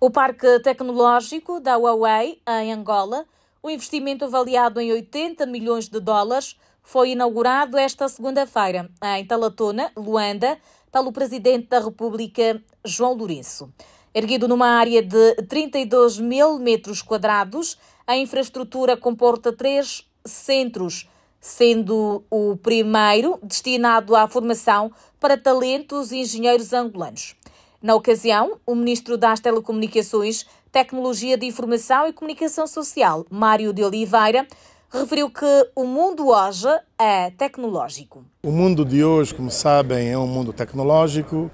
O Parque Tecnológico da Huawei, em Angola, um investimento avaliado em 80 milhões de dólares, foi inaugurado esta segunda-feira, em Talatona, Luanda, pelo Presidente da República, João Lourenço. Erguido numa área de 32 mil metros quadrados, a infraestrutura comporta três centros, sendo o primeiro destinado à formação para talentos e engenheiros angolanos. Na ocasião, o ministro das Telecomunicações, Tecnologia de Informação e Comunicação Social, Mário de Oliveira, referiu que o mundo hoje é tecnológico. O mundo de hoje, como sabem, é um mundo tecnológico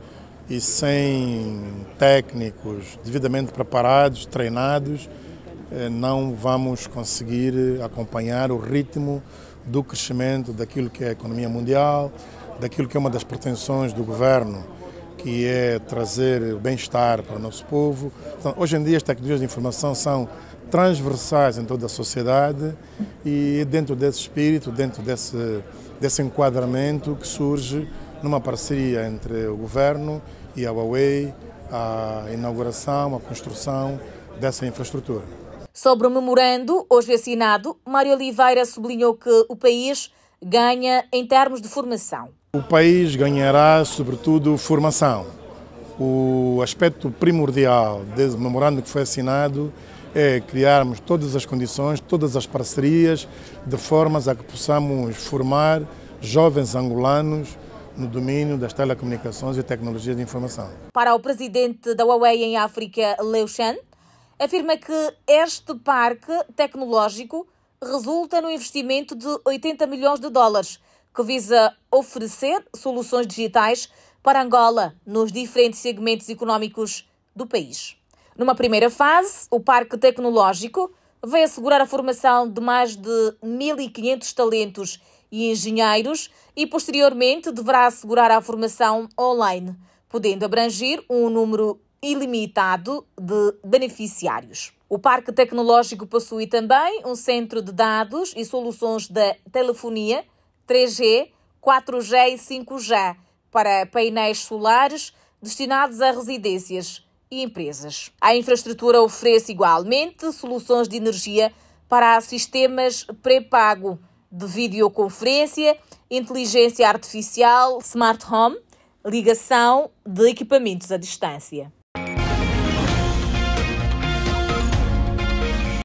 e sem técnicos devidamente preparados, treinados, eh, não vamos conseguir acompanhar o ritmo do crescimento daquilo que é a economia mundial, daquilo que é uma das pretensões do governo que é trazer o bem-estar para o nosso povo. Então, hoje em dia, as tecnologias de informação são transversais em toda a sociedade e dentro desse espírito, dentro desse, desse enquadramento que surge numa parceria entre o governo e a Huawei, a inauguração, a construção dessa infraestrutura. Sobre o memorando hoje assinado, Mário Oliveira sublinhou que o país ganha em termos de formação. O país ganhará, sobretudo, formação. O aspecto primordial desse memorando que foi assinado é criarmos todas as condições, todas as parcerias, de formas a que possamos formar jovens angolanos no domínio das telecomunicações e tecnologias de informação. Para o presidente da Huawei em África, Leu Shan, afirma que este parque tecnológico resulta no investimento de 80 milhões de dólares que visa oferecer soluções digitais para Angola nos diferentes segmentos económicos do país. Numa primeira fase, o Parque Tecnológico vai assegurar a formação de mais de 1.500 talentos e engenheiros e, posteriormente, deverá assegurar a formação online, podendo abranger um número ilimitado de beneficiários. O Parque Tecnológico possui também um centro de dados e soluções da telefonia 3G, 4G e 5G para painéis solares destinados a residências e empresas. A infraestrutura oferece igualmente soluções de energia para sistemas pré-pago de videoconferência, inteligência artificial, smart home, ligação de equipamentos à distância.